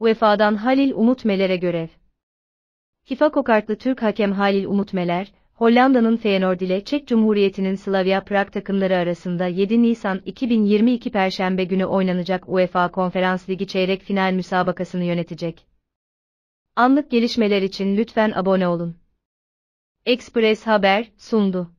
UEFA'dan Halil Umutmeler'e görev. FIFA kokartlı Türk hakem Halil Umutmeler, Hollanda'nın Feyenoord ile Çek Cumhuriyeti'nin Slavia Prag takımları arasında 7 Nisan 2022 Perşembe günü oynanacak UEFA Konferans Ligi çeyrek final müsabakasını yönetecek. Anlık gelişmeler için lütfen abone olun. Express Haber sundu.